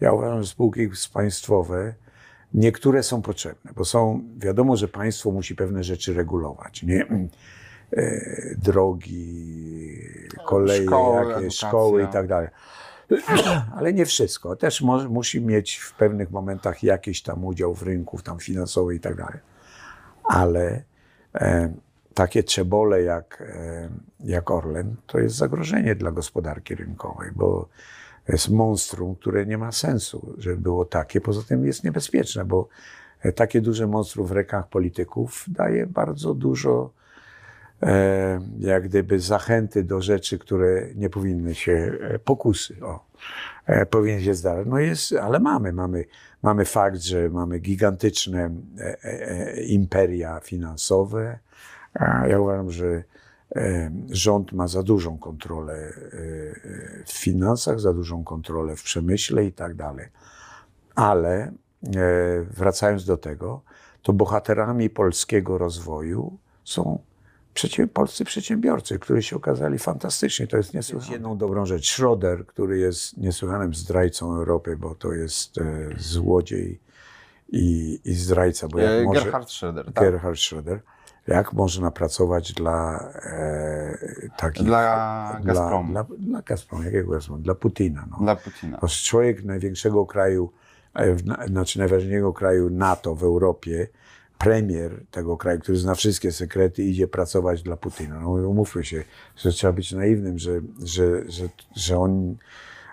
Ja uważam, że spółki państwowe niektóre są potrzebne, bo są, wiadomo, że państwo musi pewne rzeczy regulować. Nie? E, drogi, no, koleje, szkoły, edukacja. szkoły i tak dalej. Ale nie wszystko. Też musi mieć w pewnych momentach jakiś tam udział w rynku tam finansowy i tak dalej. Ale e, takie trzebole jak, e, jak Orlen to jest zagrożenie dla gospodarki rynkowej, bo jest monstrum, które nie ma sensu, żeby było takie. Poza tym jest niebezpieczne, bo e, takie duże monstrum w rękach polityków daje bardzo dużo e, jak gdyby zachęty do rzeczy, które nie powinny się, e, pokusy, o, e, powinny się zdarzyć. No jest, ale mamy, mamy, mamy fakt, że mamy gigantyczne e, e, e imperia finansowe. A ja uważam, że E, rząd ma za dużą kontrolę e, e, w finansach, za dużą kontrolę w przemyśle i tak dalej. Ale wracając do tego, to bohaterami polskiego rozwoju są polscy przedsiębiorcy, którzy się okazali fantastyczni. To jest niesłychane. Jedną dobrą rzecz. Schroeder, który jest niesłychanym zdrajcą Europy, bo to jest złodziej i, i zdrajca. Bo jak Gerhard Schroeder. Tak. Gerhard tak. Schroeder jak można pracować dla e, takich... Dla Gazpromu. Dla, dla, Gazpromu, jakiego Gazpromu? Dla Putina. No. Dla Putina. człowiek największego kraju, e, w, znaczy najważniejszego kraju NATO w Europie, premier tego kraju, który zna wszystkie sekrety, idzie pracować dla Putina. No, umówmy się, że trzeba być naiwnym, że, że, że, że on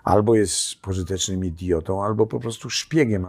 albo jest pożytecznym idiotą, albo po prostu szpiegiem.